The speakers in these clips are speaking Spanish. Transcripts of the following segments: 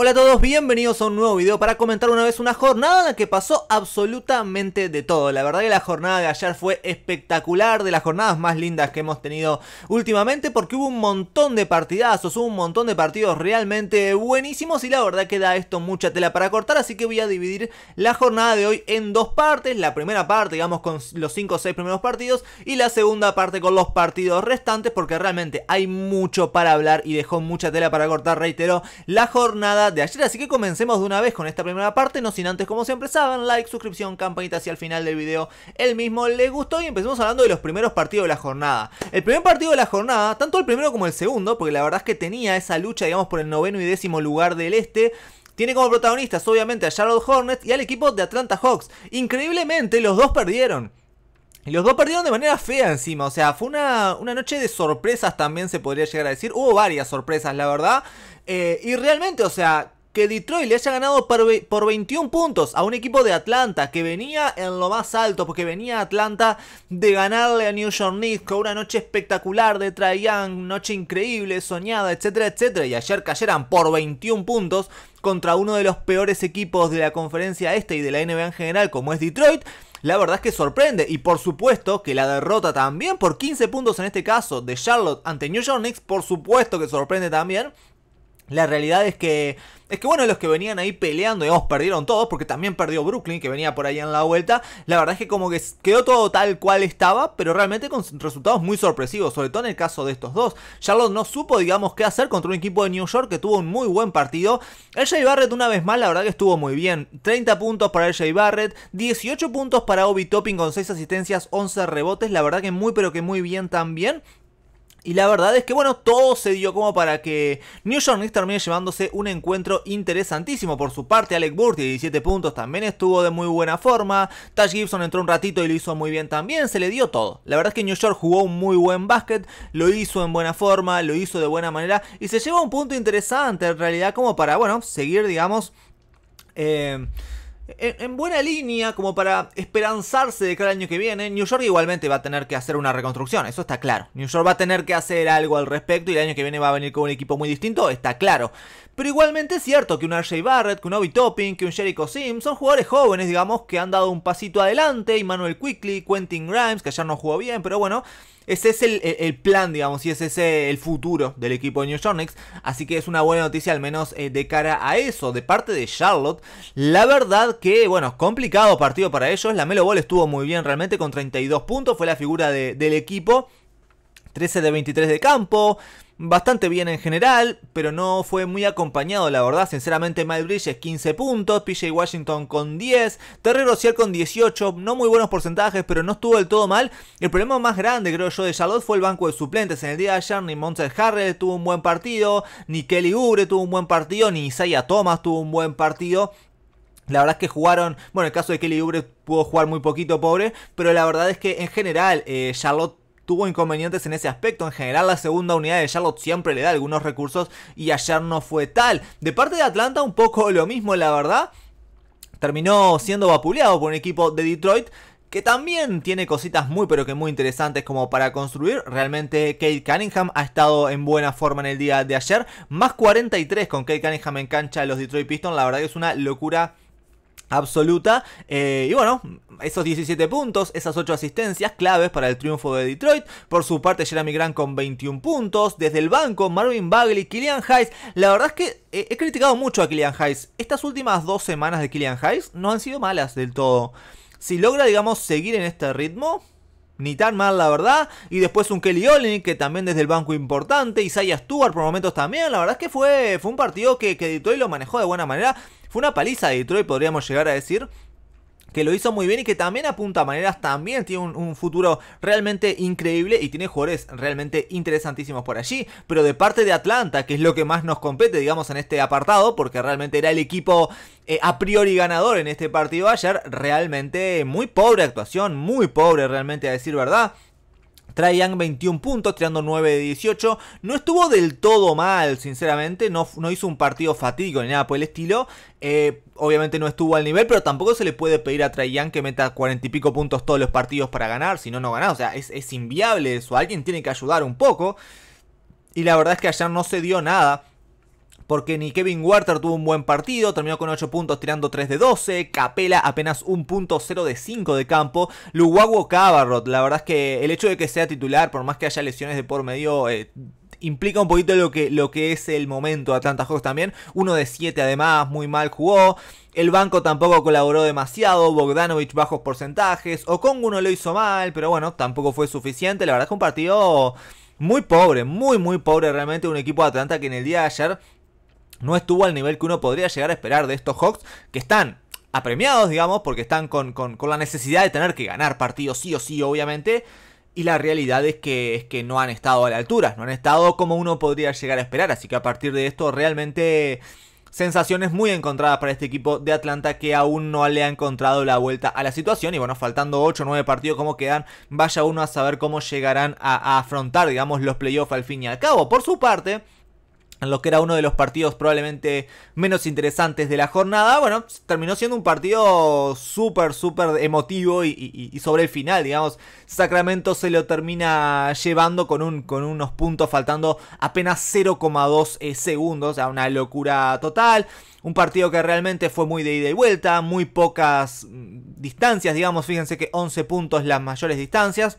Hola a todos, bienvenidos a un nuevo video para comentar una vez una jornada en la que pasó absolutamente de todo. La verdad que la jornada de ayer fue espectacular, de las jornadas más lindas que hemos tenido últimamente porque hubo un montón de partidazos, hubo un montón de partidos realmente buenísimos y la verdad que da esto mucha tela para cortar, así que voy a dividir la jornada de hoy en dos partes. La primera parte, digamos, con los 5 o 6 primeros partidos y la segunda parte con los partidos restantes porque realmente hay mucho para hablar y dejó mucha tela para cortar, reitero, la jornada de ayer, así que comencemos de una vez con esta primera parte, no sin antes como siempre saben, like, suscripción, campanita hacia el final del video, el mismo le gustó y empecemos hablando de los primeros partidos de la jornada. El primer partido de la jornada, tanto el primero como el segundo, porque la verdad es que tenía esa lucha digamos por el noveno y décimo lugar del este, tiene como protagonistas obviamente a Charlotte Hornets y al equipo de Atlanta Hawks. Increíblemente los dos perdieron. los dos perdieron de manera fea encima, o sea, fue una, una, noche de sorpresas también se podría llegar a decir. Hubo varias sorpresas, la verdad. Eh, y realmente, o sea, que Detroit le haya ganado por, 21 puntos a un equipo de Atlanta que venía en lo más alto, porque venía Atlanta de ganarle a New York Knicks con una noche espectacular de Trae noche increíble, soñada, etcétera, etcétera. Y ayer cayeran por 21 puntos contra uno de los peores equipos de la conferencia este y de la NBA en general, como es Detroit. La verdad es que sorprende y por supuesto que la derrota también por 15 puntos en este caso de Charlotte ante New York Knicks, por supuesto que sorprende también. La realidad es que. Es que bueno, los que venían ahí peleando, digamos, perdieron todos, porque también perdió Brooklyn, que venía por ahí en la vuelta. La verdad es que como que quedó todo tal cual estaba, pero realmente con resultados muy sorpresivos, sobre todo en el caso de estos dos. Charlotte no supo, digamos, qué hacer contra un equipo de New York que tuvo un muy buen partido. LJ Barrett, una vez más, la verdad que estuvo muy bien. 30 puntos para LJ Barrett, 18 puntos para Obi Topping con 6 asistencias, 11 rebotes. La verdad que muy, pero que muy bien también. Y la verdad es que, bueno, todo se dio como para que New York Knicks termine llevándose un encuentro interesantísimo por su parte. Alec Burti, 17 puntos, también estuvo de muy buena forma. Tash Gibson entró un ratito y lo hizo muy bien también. Se le dio todo. La verdad es que New York jugó un muy buen básquet, lo hizo en buena forma, lo hizo de buena manera y se lleva un punto interesante en realidad como para, bueno, seguir, digamos... Eh, en, buena línea como para esperanzarse de que el año que viene, New York igualmente va a tener que hacer una reconstrucción, eso está claro. New York va a tener que hacer algo al respecto y el año que viene va a venir con un equipo muy distinto, está claro. Pero igualmente es cierto que un RJ Barrett, que un Obi Topping, que un Jericho Sims son jugadores jóvenes, digamos, que han dado un pasito adelante. Y Manuel Quickly, Quentin Grimes, que ayer no jugó bien, pero bueno, ese es el, plan, digamos, y ese es el futuro del equipo de New York Knicks. Así que es una buena noticia, al menos eh, de cara a eso, de parte de Charlotte. La verdad que, bueno, complicado partido para ellos. La Melo Ball estuvo muy bien realmente con 32 puntos, fue la figura del equipo. 13 de 23 de campo, bastante bien en general, pero no fue muy acompañado, la verdad. Sinceramente, Mike Bridges 15 puntos, PJ Washington con 10, Terry Rozier con 18, no muy buenos porcentajes, pero no estuvo del todo mal. El problema más grande, creo yo, de Charlotte fue el banco de suplentes. En el día de ayer, ni Monster Harris tuvo un buen partido, ni Kelly Ubre tuvo un buen partido, ni Isaiah Thomas tuvo un buen partido. La verdad es que jugaron, bueno, el caso de Kelly Ubre pudo jugar muy poquito, pobre, pero la verdad es que en general eh, Charlotte tuvo inconvenientes en ese aspecto. En general, la segunda unidad de Charlotte siempre le da algunos recursos y ayer no fue tal. De parte de Atlanta, un poco lo mismo, la verdad. Terminó siendo vapuleado por un equipo de Detroit que también tiene cositas muy pero que muy interesantes como para construir. Realmente Kate Cunningham ha estado en buena forma en el día de ayer. Más 43 con Kate Cunningham en cancha de los Detroit Pistons. La verdad que es una locura absoluta. Eh, y bueno, esos 17 puntos, esas 8 asistencias claves para el triunfo de Detroit. Por su parte, Jeremy Grant con 21 puntos. Desde el banco, Marvin Bagley, Killian Hayes. La verdad es que eh, he criticado mucho a Killian Hayes. Estas últimas dos semanas de Killian Hayes no han sido malas del todo. Si logra, digamos, seguir en este ritmo, ni tan mal la verdad. Y después un Kelly Olin, que también desde el banco importante. Isaiah Stewart por momentos también. La verdad es que fue, fue un partido que, que Detroit lo manejó de buena manera. Fue una paliza de Detroit, podríamos llegar a decir que lo hizo muy bien y que también apunta a maneras, también tiene un, futuro realmente increíble y tiene jugadores realmente interesantísimos por allí. Pero de parte de Atlanta, que es lo que más nos compete, digamos, en este apartado, porque realmente era el equipo eh, a priori ganador en este partido ayer, realmente muy pobre actuación, muy pobre realmente a decir verdad. Trae 21 puntos, tirando 9 de 18. No estuvo del todo mal, sinceramente. No, no hizo un partido fatídico ni nada por el estilo. Eh, obviamente no estuvo al nivel, pero tampoco se le puede pedir a Trae que meta 40 y pico puntos todos los partidos para ganar. Si no, no gana, O sea, es, es inviable eso. Alguien tiene que ayudar un poco. Y la verdad es que ayer no se dio nada porque ni Kevin Werther tuvo un buen partido, terminó con 8 puntos tirando 3 de 12, Capela apenas 1.0 de 5 de campo, Luguago Cabarrot, la verdad es que el hecho de que sea titular, por más que haya lesiones de por medio, eh, implica un poquito lo que, lo que es el momento de Atlanta Hawks también. Uno de 7 además, muy mal jugó. El banco tampoco colaboró demasiado. Bogdanovich bajos porcentajes. Okongu no lo hizo mal, pero bueno, tampoco fue suficiente. La verdad es que un partido muy pobre, muy muy pobre realmente un equipo de Atlanta que en el día de ayer no estuvo al nivel que uno podría llegar a esperar de estos Hawks, que están apremiados, digamos, porque están con, la necesidad de tener que ganar partidos sí o sí, obviamente. Y la realidad es que, es que no han estado a la altura, no han estado como uno podría llegar a esperar. Así que a partir de esto, realmente sensaciones muy encontradas para este equipo de Atlanta que aún no le ha encontrado la vuelta a la situación. Y bueno, faltando 8 o 9 partidos, como quedan, vaya uno a saber cómo llegarán a afrontar, digamos, los playoffs al fin y al cabo. Por su parte en lo que era uno de los partidos probablemente menos interesantes de la jornada. Bueno, terminó siendo un partido súper, súper emotivo y, sobre el final, digamos, Sacramento se lo termina llevando con, un, con unos puntos faltando apenas 0,2 eh, segundos, o sea, una locura total. Un partido que realmente fue muy de ida y vuelta, muy pocas mm, distancias, digamos, fíjense que 11 puntos las mayores distancias.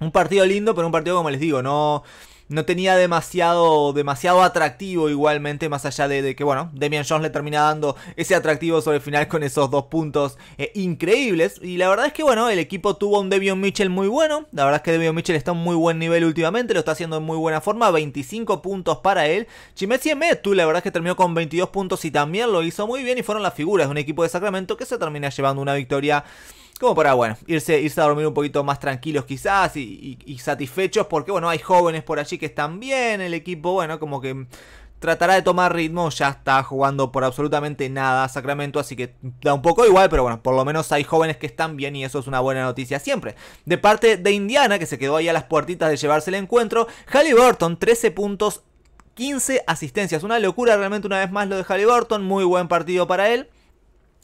Un partido lindo, pero un partido como les digo, no no tenía demasiado, demasiado atractivo igualmente, más allá de, que, bueno, Damian Jones le termina dando ese atractivo sobre el final con esos dos puntos eh, increíbles. Y la verdad es que, bueno, el equipo tuvo un Devion Mitchell muy bueno. La verdad es que Devion Mitchell está en muy buen nivel últimamente, lo está haciendo en muy buena forma, 25 puntos para él. y Metu, la verdad es que terminó con 22 puntos y también lo hizo muy bien y fueron las figuras de un equipo de Sacramento que se termina llevando una victoria como para, bueno, irse, irse a dormir un poquito más tranquilos quizás y, satisfechos, porque, bueno, hay jóvenes por allí que están bien, el equipo, bueno, como que tratará de tomar ritmo, ya está jugando por absolutamente nada Sacramento, así que da un poco igual, pero bueno, por lo menos hay jóvenes que están bien y eso es una buena noticia siempre. De parte de Indiana, que se quedó ahí a las puertitas de llevarse el encuentro, Halliburton, 13 puntos, 15 asistencias, una locura realmente una vez más lo de Halliburton, muy buen partido para él.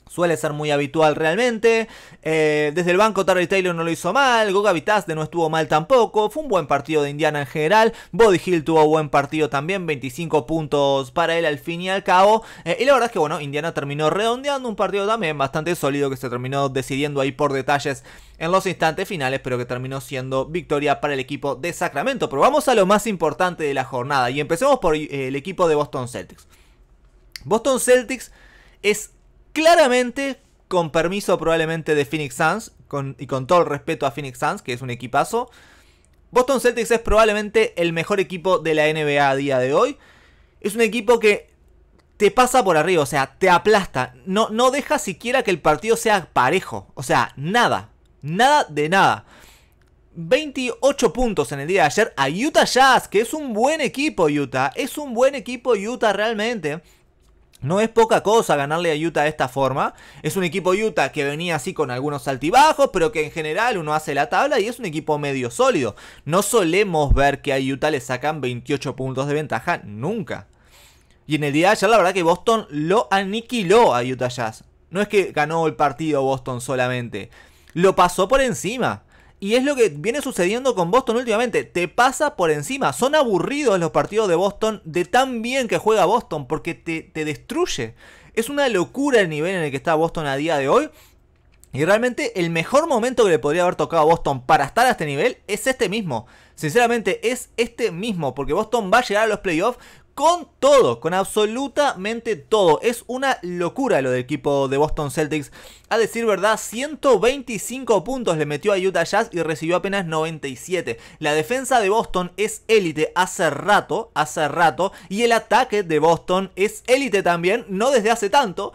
Suele ser muy habitual realmente. Eh, desde el banco Terry Taylor no lo hizo mal. Goga Vitaz de no estuvo mal tampoco. Fue un buen partido de Indiana en general. Body Hill tuvo buen partido también. 25 puntos para él al fin y al cabo. Eh, y la verdad es que bueno, Indiana terminó redondeando un partido también bastante sólido que se terminó decidiendo ahí por detalles en los instantes finales. Pero que terminó siendo victoria para el equipo de Sacramento. Pero vamos a lo más importante de la jornada. Y empecemos por eh, el equipo de Boston Celtics. Boston Celtics es claramente, con permiso probablemente de Phoenix Suns, con, y con todo el respeto a Phoenix Suns, que es un equipazo, Boston Celtics es probablemente el mejor equipo de la NBA a día de hoy. Es un equipo que te pasa por arriba, o sea, te aplasta. No, no deja siquiera que el partido sea parejo. O sea, nada. Nada de nada. 28 puntos en el día de ayer a Utah Jazz, que es un buen equipo Utah. Es un buen equipo Utah realmente. No es poca cosa ganarle a Utah de esta forma. Es un equipo Utah que venía así con algunos altibajos, pero que en general uno hace la tabla y es un equipo medio sólido. No solemos ver que a Utah le sacan 28 puntos de ventaja nunca. Y en el día de ayer la verdad que Boston lo aniquiló a Utah Jazz. No es que ganó el partido Boston solamente. Lo pasó por encima. Y es lo que viene sucediendo con Boston últimamente. Te pasa por encima. Son aburridos los partidos de Boston de tan bien que juega Boston porque te, te destruye. Es una locura el nivel en el que está Boston a día de hoy. Y realmente el mejor momento que le podría haber tocado a Boston para estar a este nivel es este mismo. Sinceramente es este mismo, porque Boston va a llegar a los playoffs con todo, con absolutamente todo. Es una locura lo del equipo de Boston Celtics. A decir verdad, 125 puntos le metió a Utah Jazz y recibió apenas 97. La defensa de Boston es élite hace rato, hace rato. Y el ataque de Boston es élite también, no desde hace tanto.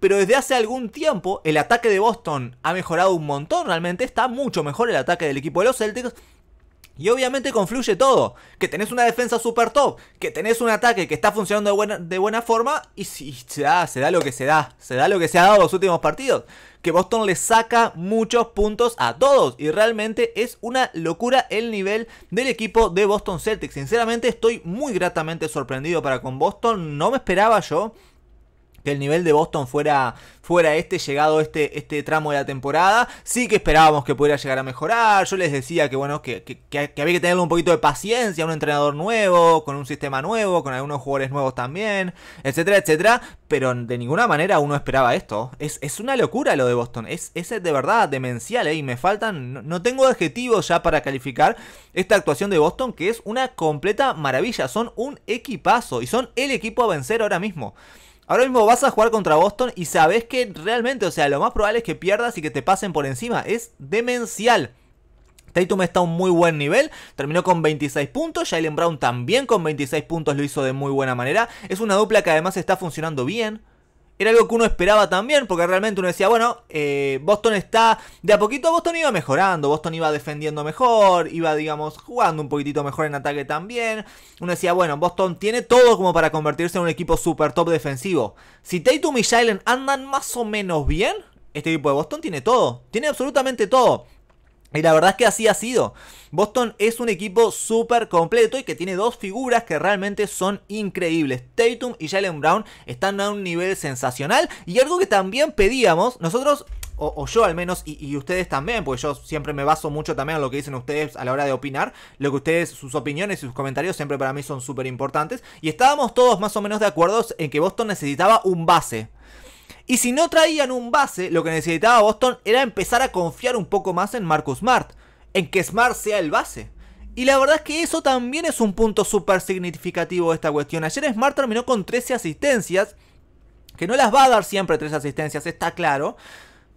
Pero desde hace algún tiempo el ataque de Boston ha mejorado un montón, realmente está mucho mejor el ataque del equipo de los Celtics y obviamente confluye todo. Que tenés una defensa super top. Que tenés un ataque que está funcionando de buena, de buena forma. Y, se, da, se, da, lo que se da. Se da lo que se ha dado los últimos partidos. Que Boston le saca muchos puntos a todos. Y realmente es una locura el nivel del equipo de Boston Celtics. Sinceramente estoy muy gratamente sorprendido para con Boston. No me esperaba yo que el nivel de Boston fuera, fuera este, llegado este, este tramo de la temporada. Sí que esperábamos que pudiera llegar a mejorar. Yo les decía que bueno, que, había que tenerle un poquito de paciencia un entrenador nuevo, con un sistema nuevo, con algunos jugadores nuevos también, etcétera, etcétera. Pero de ninguna manera uno esperaba esto. Es, una locura lo de Boston. Es, es de verdad demencial, ¿eh? Y me faltan. No, no tengo adjetivos ya para calificar esta actuación de Boston, que es una completa maravilla. Son un equipazo y son el equipo a vencer ahora mismo. Ahora mismo vas a jugar contra Boston y sabes que realmente, o sea, lo más probable es que pierdas y que te pasen por encima. Es demencial. Tatum está a un muy buen nivel, terminó con 26 puntos, Jalen Brown también con 26 puntos lo hizo de muy buena manera, es una dupla que además está funcionando bien, era algo que uno esperaba también, porque realmente uno decía, bueno, eh, Boston está, de a poquito Boston iba mejorando, Boston iba defendiendo mejor, iba, digamos, jugando un poquitito mejor en ataque también. Uno decía, bueno, Boston tiene todo como para convertirse en un equipo super top defensivo. Si Tatum y Jalen andan más o menos bien, este equipo de Boston tiene todo, tiene absolutamente todo. Y la verdad es que así ha sido. Boston es un equipo súper completo y que tiene dos figuras que realmente son increíbles. Tatum y Jalen Brown están a un nivel sensacional. Y algo que también pedíamos, nosotros o, yo al menos, y, ustedes también, porque yo siempre me baso mucho también en lo que dicen ustedes a la hora de opinar, lo que ustedes, sus opiniones y sus comentarios siempre para mí son súper importantes, y estábamos todos más o menos de acuerdo en que Boston necesitaba un base. Y si no traían un base, lo que necesitaba Boston era empezar a confiar un poco más en Marcus Smart, en que Smart sea el base. Y la verdad es que eso también es un punto súper significativo de esta cuestión. Ayer Smart terminó con 13 asistencias, que no las va a dar siempre 13 asistencias, está claro.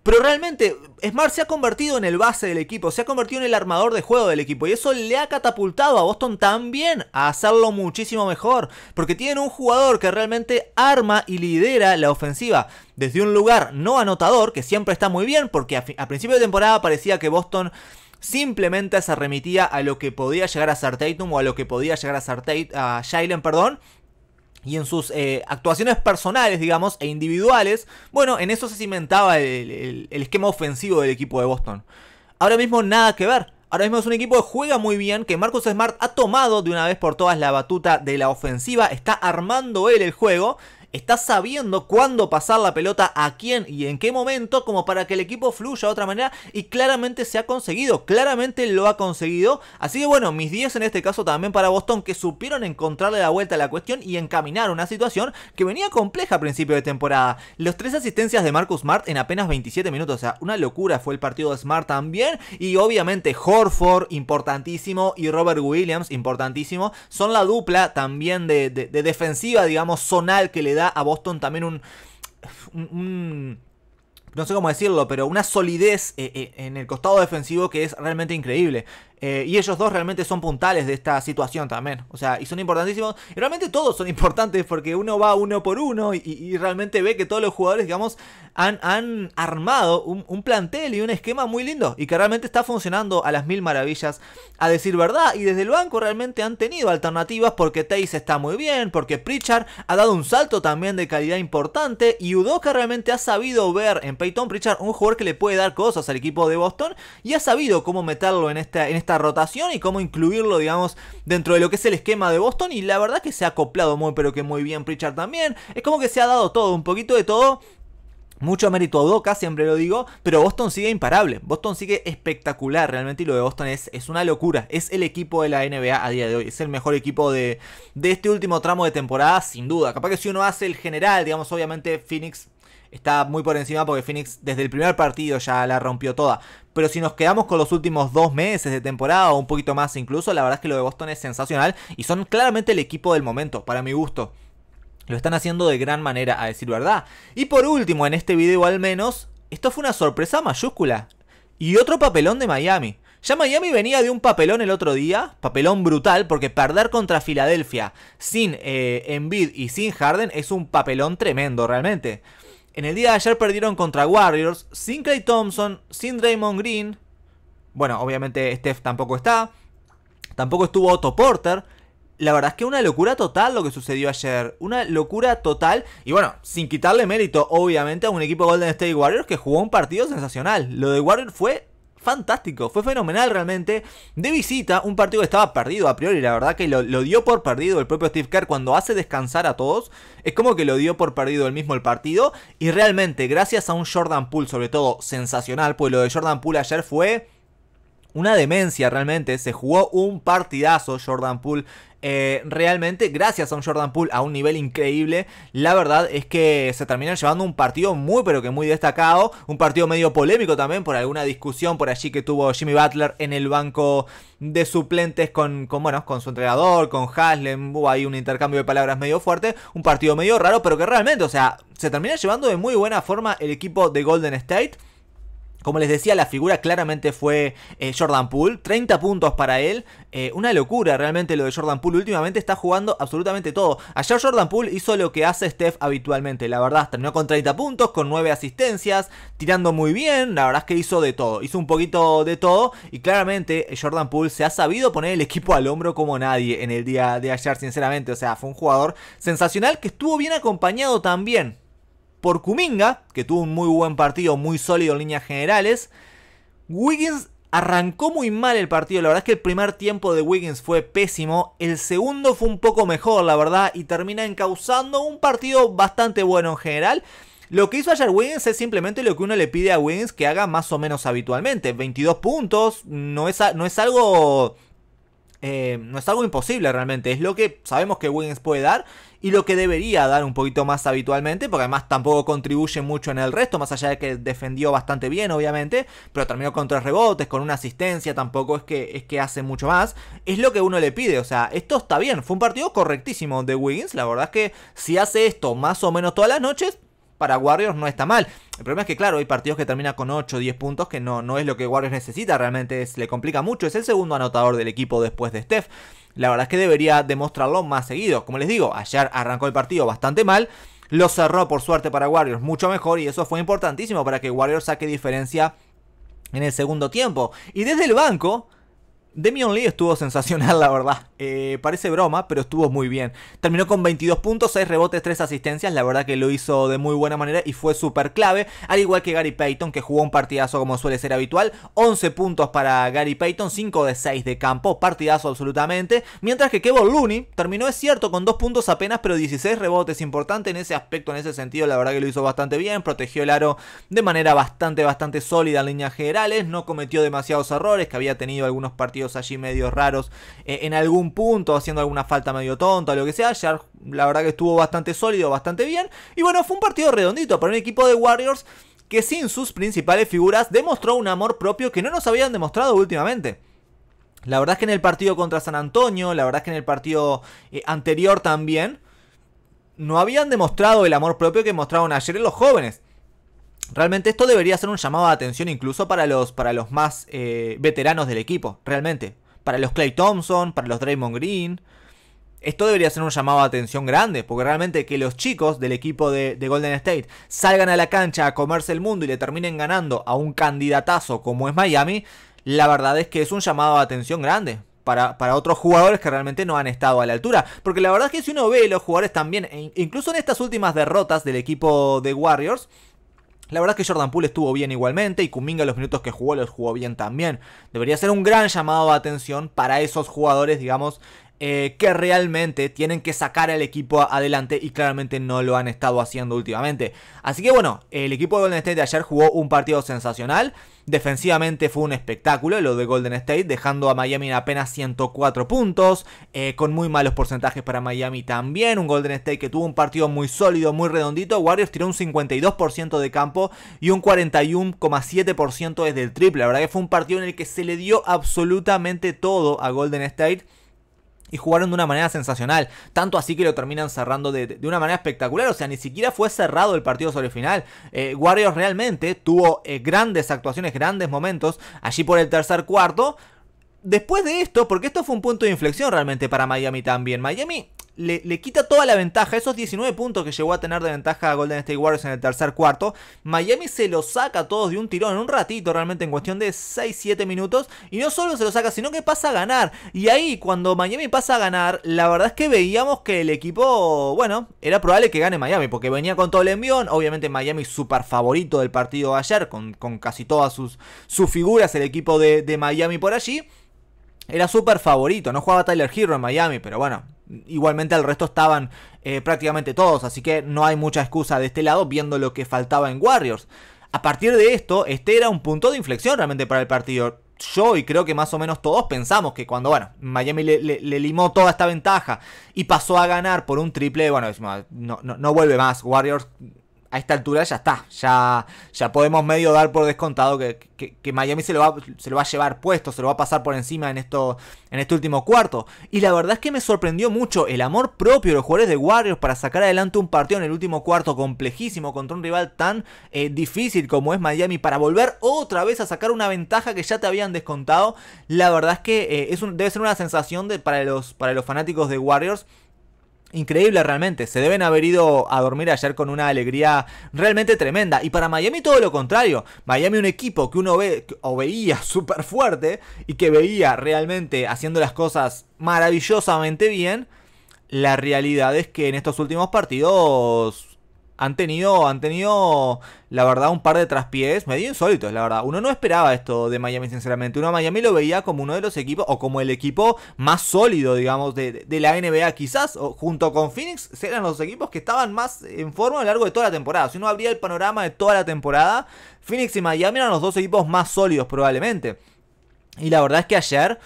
Pero realmente, Smart se ha convertido en el base del equipo, se ha convertido en el armador de juego del equipo. Y eso le ha catapultado a Boston también a hacerlo muchísimo mejor. Porque tienen un jugador que realmente arma y lidera la ofensiva desde un lugar no anotador, que siempre está muy bien, porque a, principio de temporada parecía que Boston simplemente se remitía a lo que podía llegar a ser o a lo que podía llegar a ser a perdón, y en sus eh, actuaciones personales, digamos, e individuales, bueno, en eso se cimentaba el, el, esquema ofensivo del equipo de Boston. Ahora mismo nada que ver. Ahora mismo es un equipo que juega muy bien, que Marcus Smart ha tomado de una vez por todas la batuta de la ofensiva, está armando él el juego está sabiendo cuándo pasar la pelota a quién y en qué momento como para que el equipo fluya de otra manera y claramente se ha conseguido, claramente lo ha conseguido. Así que bueno, mis 10 en este caso también para Boston que supieron encontrarle la vuelta a la cuestión y encaminar una situación que venía compleja a principio de temporada. Los tres asistencias de Marcus Smart en apenas 27 minutos, o sea, una locura fue el partido de Smart también y obviamente Horford importantísimo y Robert Williams importantísimo, son la dupla también de, de defensiva digamos zonal que le da a Boston también un, no sé cómo decirlo, pero una solidez eh, eh, en el costado defensivo que es realmente increíble. Eh, y ellos dos realmente son puntales de esta situación también. O sea, y son importantísimos. Y realmente todos son importantes porque uno va uno por uno y, realmente ve que todos los jugadores, digamos, han, han armado un, plantel y un esquema muy lindo. Y que realmente está funcionando a las mil maravillas, a decir verdad. Y desde el banco realmente han tenido alternativas porque Teis está muy bien, porque Pritchard ha dado un salto también de calidad importante. Y Udoka realmente ha sabido ver en Peyton Pritchard un jugador que le puede dar cosas al equipo de Boston. Y ha sabido cómo meterlo en esta, en esta rotación y cómo incluirlo, digamos, dentro de lo que es el esquema de Boston. Y la verdad que se ha acoplado muy, pero que muy bien Pritchard también. Es como que se ha dado todo, un poquito de todo. Mucho mérito a Doca, siempre lo digo, pero Boston sigue imparable. Boston sigue espectacular, realmente, y lo de Boston es, es una locura. Es el equipo de la NBA a día de hoy. Es el mejor equipo de, de este último tramo de temporada, sin duda. Capaz que si uno hace el general, digamos, obviamente Phoenix está muy por encima porque Phoenix desde el primer partido ya la rompió toda. Pero si nos quedamos con los últimos dos meses de temporada o un poquito más incluso, la verdad es que lo de Boston es sensacional y son claramente el equipo del momento, para mi gusto. Lo están haciendo de gran manera, a decir verdad. Y por último, en este video al menos, esto fue una sorpresa mayúscula. Y otro papelón de Miami. Ya Miami venía de un papelón el otro día, papelón brutal, porque perder contra Filadelfia sin Envid eh, Embiid y sin Harden es un papelón tremendo realmente. En el día de ayer perdieron contra Warriors sin Clay Thompson, sin Draymond Green. Bueno, obviamente Steph tampoco está. Tampoco estuvo Otto Porter. La verdad es que una locura total lo que sucedió ayer. Una locura total. Y bueno, sin quitarle mérito, obviamente, a un equipo Golden State Warriors que jugó un partido sensacional. Lo de Warriors fue fantástico, fue fenomenal realmente. De visita, un partido que estaba perdido a priori, la verdad que lo, dio por perdido el propio Steve Kerr cuando hace descansar a todos. Es como que lo dio por perdido el mismo el partido. Y realmente, gracias a un Jordan Poole, sobre todo sensacional, pues lo de Jordan Poole ayer fue una demencia realmente. Se jugó un partidazo Jordan Poole. Eh, realmente, gracias a un Jordan Poole a un nivel increíble, la verdad es que se termina llevando un partido muy, pero que muy destacado. Un partido medio polémico también por alguna discusión por allí que tuvo Jimmy Butler en el banco de suplentes con, bueno, con su entrenador, con Haslem. Hubo ahí un intercambio de palabras medio fuerte. Un partido medio raro, pero que realmente, o sea, se termina llevando de muy buena forma el equipo de Golden State. Como les decía, la figura claramente fue eh, Jordan Poole. 30 puntos para él. Eh, una locura realmente lo de Jordan Poole. Últimamente está jugando absolutamente todo. Ayer Jordan Poole hizo lo que hace Steph habitualmente. La verdad, terminó con 30 puntos, con 9 asistencias, tirando muy bien. La verdad es que hizo de todo. Hizo un poquito de todo. Y claramente eh, Jordan Poole se ha sabido poner el equipo al hombro como nadie en el día de ayer, sinceramente. O sea, fue un jugador sensacional que estuvo bien acompañado también por Cuminga, que tuvo un muy buen partido, muy sólido en líneas generales. Wiggins arrancó muy mal el partido, la verdad es que el primer tiempo de Wiggins fue pésimo, el segundo fue un poco mejor, la verdad, y termina encauzando un partido bastante bueno en general. Lo que hizo ayer Wiggins es simplemente lo que uno le pide a Wiggins que haga más o menos habitualmente. 22 puntos, no es, no es algo eh, no es algo imposible realmente, es lo que sabemos que Wiggins puede dar y lo que debería dar un poquito más habitualmente, porque además tampoco contribuye mucho en el resto, más allá de que defendió bastante bien, obviamente, pero terminó con tres rebotes, con una asistencia, tampoco es que, es que hace mucho más, es lo que uno le pide, o sea, esto está bien, fue un partido correctísimo de Wiggins, la verdad es que si hace esto más o menos todas las noches, para Warriors no está mal. El problema es que, claro, hay partidos que termina con 8 o 10 puntos, que no, no es lo que Warriors necesita, realmente es, le complica mucho. Es el segundo anotador del equipo después de Steph. La verdad es que debería demostrarlo más seguido. Como les digo, ayer arrancó el partido bastante mal. Lo cerró por suerte para Warriors mucho mejor y eso fue importantísimo para que Warriors saque diferencia en el segundo tiempo. Y desde el banco Demion Lee estuvo sensacional, la verdad. Eh, parece broma, pero estuvo muy bien. Terminó con 22 puntos, 6 rebotes, 3 asistencias. La verdad que lo hizo de muy buena manera y fue súper clave. Al igual que Gary Payton, que jugó un partidazo como suele ser habitual. 11 puntos para Gary Payton, 5 de 6 de campo. Partidazo absolutamente. Mientras que Kevin Looney terminó, es cierto, con 2 puntos apenas, pero 16 rebotes. Importante en ese aspecto, en ese sentido. La verdad que lo hizo bastante bien. Protegió el aro de manera bastante, bastante sólida en líneas generales. No cometió demasiados errores, que había tenido algunos partidos allí medio raros eh, en algún punto, haciendo alguna falta medio tonta o lo que sea. Ayer la verdad que estuvo bastante sólido, bastante bien. Y bueno, fue un partido redondito para un equipo de Warriors que sin sus principales figuras demostró un amor propio que no nos habían demostrado últimamente. La verdad es que en el partido contra San Antonio, la verdad es que en el partido eh, anterior también, no habían demostrado el amor propio que mostraron ayer en los jóvenes. Realmente esto debería ser un llamado de atención incluso para los, para los más eh, veteranos del equipo, realmente. Para los Clay Thompson, para los Draymond Green. Esto debería ser un llamado de atención grande, porque realmente que los chicos del equipo de, Golden State salgan a la cancha a comerse el mundo y le terminen ganando a un candidatazo como es Miami, la verdad es que es un llamado de atención grande, para, para, otros jugadores que realmente no han estado a la altura. Porque la verdad es que si uno ve los jugadores también, e incluso en estas últimas derrotas del equipo de Warriors, la verdad es que Jordan Poole estuvo bien igualmente y Kuminga los minutos que jugó los jugó bien también. Debería ser un gran llamado de atención para esos jugadores, digamos, eh, que realmente tienen que sacar al equipo adelante y claramente no lo han estado haciendo últimamente. Así que bueno, el equipo de Golden State de ayer jugó un partido sensacional. Defensivamente fue un espectáculo lo de Golden State, dejando a Miami en apenas 104 puntos, eh, con muy malos porcentajes para Miami también. Un Golden State que tuvo un partido muy sólido, muy redondito. Warriors tiró un 52% de campo y un 41,7% desde el triple. La verdad que fue un partido en el que se le dio absolutamente todo a Golden State y jugaron de una manera sensacional. Tanto así que lo terminan cerrando de, una manera espectacular. O sea, ni siquiera fue cerrado el partido sobre el final. Eh, Warriors realmente tuvo eh, grandes actuaciones, grandes momentos allí por el tercer cuarto. Después de esto, porque esto fue un punto de inflexión realmente para Miami también. Miami le, quita toda la ventaja, esos 19 puntos que llegó a tener de ventaja a Golden State Warriors en el tercer cuarto, Miami se los saca todos de un tirón, en un ratito realmente, en cuestión de 6-7 minutos, y no solo se los saca, sino que pasa a ganar, y ahí cuando Miami pasa a ganar, la verdad es que veíamos que el equipo, bueno, era probable que gane Miami, porque venía con todo el envión, obviamente Miami super favorito del partido ayer, con, casi todas sus, sus figuras, el equipo de, de Miami por allí, era súper favorito. No jugaba Tyler Hero en Miami, pero bueno, igualmente al resto estaban eh, prácticamente todos, así que no hay mucha excusa de este lado viendo lo que faltaba en Warriors. A partir de esto, este era un punto de inflexión realmente para el partido. Yo y creo que más o menos todos pensamos que cuando, bueno, Miami le, limó toda esta ventaja y pasó a ganar por un triple, bueno, no, no, no vuelve más. Warriors a esta altura ya está. Ya, ya podemos medio dar por descontado que, Miami se lo, va, a llevar puesto, se lo va a pasar por encima en, esto, en este último cuarto. Y la verdad es que me sorprendió mucho el amor propio de los jugadores de Warriors para sacar adelante un partido en el último cuarto complejísimo contra un rival tan eh, difícil como es Miami para volver otra vez a sacar una ventaja que ya te habían descontado. La verdad es que eh, un, debe ser una sensación de, para, los, para los fanáticos de Warriors. Increíble realmente, se deben haber ido a dormir ayer con una alegría realmente tremenda. Y para Miami todo lo contrario. Miami un equipo que uno ve o veía súper fuerte y que veía realmente haciendo las cosas maravillosamente bien. La realidad es que en estos últimos partidos han tenido, han tenido, la verdad, un par de traspiés medio insólitos, la verdad. Uno no esperaba esto de Miami, sinceramente. Uno a Miami lo veía como uno de los equipos, o como el equipo más sólido, digamos, de, la NBA, quizás, o, junto con Phoenix, eran los equipos que estaban más en forma a lo largo de toda la temporada. Si uno abría el panorama de toda la temporada, Phoenix y Miami eran los dos equipos más sólidos, probablemente. Y la verdad es que ayer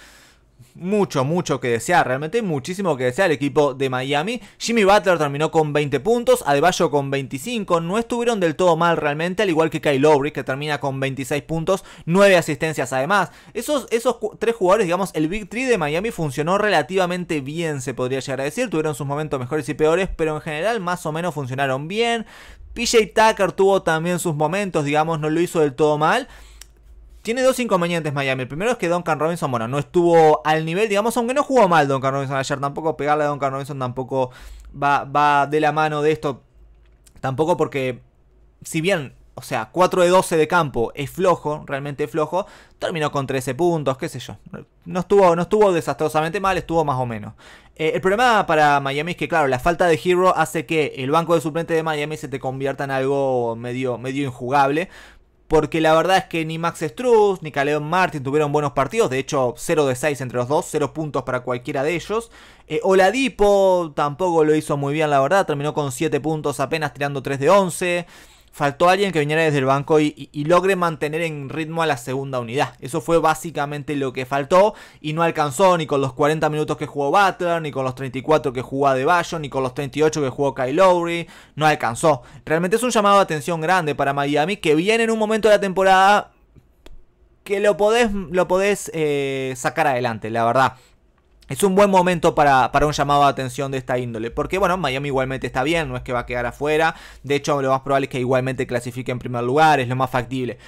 mucho, mucho que desear. Realmente muchísimo que desear el equipo de Miami. Jimmy Butler terminó con 20 puntos, Adebayo con 25. No estuvieron del todo mal realmente, al igual que Kyle Lowry, que termina con 26 puntos, 9 asistencias además. Esos, esos tres jugadores, digamos, el Big Three de Miami funcionó relativamente bien, se podría llegar a decir. Tuvieron sus momentos mejores y peores, pero en general más o menos funcionaron bien. PJ Tucker tuvo también sus momentos, digamos, no lo hizo del todo mal. Tiene dos inconvenientes Miami. El primero es que Duncan Robinson, bueno, no estuvo al nivel, digamos, aunque no jugó mal Duncan Robinson ayer, tampoco pegarle a Duncan Robinson tampoco va, va de la mano de esto. Tampoco porque, si bien o sea, 4 de 12 de campo es flojo, realmente flojo. Terminó con 13 puntos, qué sé yo. No estuvo, no estuvo desastrosamente mal, estuvo más o menos. Eh, el problema para Miami es que, claro, la falta de Hero hace que el banco de suplente de Miami se te convierta en algo medio, medio injugable porque la verdad es que ni Max Struz ni Caleon Martin tuvieron buenos partidos, de hecho 0 de 6 entre los dos, 0 puntos para cualquiera de ellos. Eh, Oladipo tampoco lo hizo muy bien, la verdad, terminó con 7 puntos apenas tirando 3 de 11 faltó alguien que viniera desde el banco y, logre mantener en ritmo a la segunda unidad. Eso fue básicamente lo que faltó y no alcanzó ni con los 40 minutos que jugó Butler, ni con los 34 que jugó Adebayo, ni con los 38 que jugó Kyle Lowry, no alcanzó. Realmente es un llamado de atención grande para Miami que viene en un momento de la temporada que lo podés, lo podés eh, sacar adelante, la verdad. Es un buen momento para, para, un llamado de atención de esta índole. Porque, bueno, Miami igualmente está bien, no es que va a quedar afuera. De hecho, lo más probable es que igualmente clasifique en primer lugar, es lo más factible.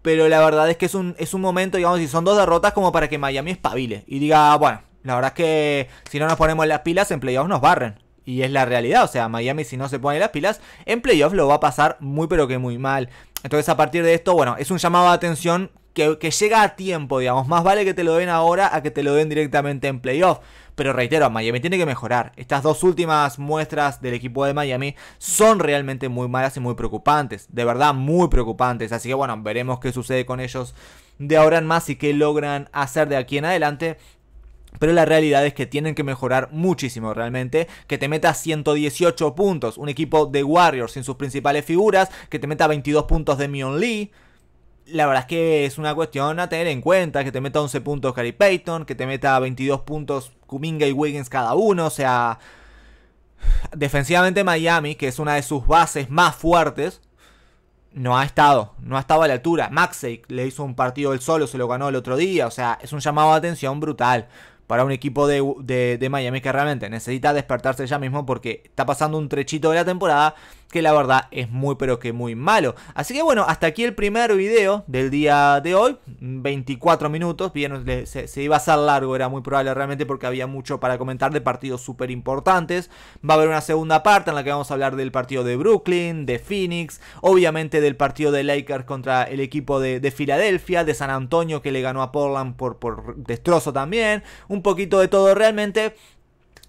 Pero la verdad es que es un, es un momento, digamos, si son dos derrotas, como para que Miami espabile. Y diga, bueno, la verdad es que si no nos ponemos las pilas, en playoffs nos barren. Y es la realidad, o sea, Miami si no se pone las pilas, en playoffs lo va a pasar muy pero que muy mal. Entonces a partir de esto, bueno, es un llamado de atención que, llega a tiempo, digamos. Más vale que te lo den ahora a que te lo den directamente en playoff. Pero reitero, Miami tiene que mejorar. Estas dos últimas muestras del equipo de Miami son realmente muy malas y muy preocupantes. De verdad, muy preocupantes. Así que bueno, veremos qué sucede con ellos de ahora en más y qué logran hacer de aquí en adelante. Pero la realidad es que tienen que mejorar muchísimo realmente. Que te meta 118 puntos un equipo de Warriors sin sus principales figuras. Que te meta 22 puntos de Mion Lee. La verdad es que es una cuestión a tener en cuenta. Que te meta 11 puntos Gary Payton. Que te meta 22 puntos Kuminga y Wiggins cada uno. O sea... Defensivamente Miami, que es una de sus bases más fuertes, no ha estado, no ha estado a la altura. Maxey le hizo un partido él solo, se lo ganó el otro día. O sea, es un llamado de atención brutal para un equipo de, Miami que realmente necesita despertarse ya mismo porque está pasando un trechito de la temporada que la verdad es muy pero que muy malo. Así que bueno, hasta aquí el primer video del día de hoy, 24 minutos, bien, se, iba a hacer largo, era muy probable realmente porque había mucho para comentar de partidos súper importantes. Va a haber una segunda parte en la que vamos a hablar del partido de Brooklyn, de Phoenix, obviamente del partido de Lakers contra el equipo de, Filadelfia, de San Antonio que le ganó a Portland por, por destrozo también, un poquito de todo realmente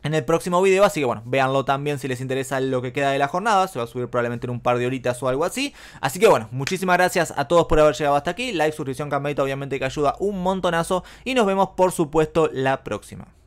en el próximo video, así que bueno, véanlo también si les interesa lo que queda de la jornada, se va a subir probablemente en un par de horitas o algo así. Así que bueno, muchísimas gracias a todos por haber llegado hasta aquí, like, suscripción, campanita obviamente que ayuda un montonazo y nos vemos por supuesto la próxima.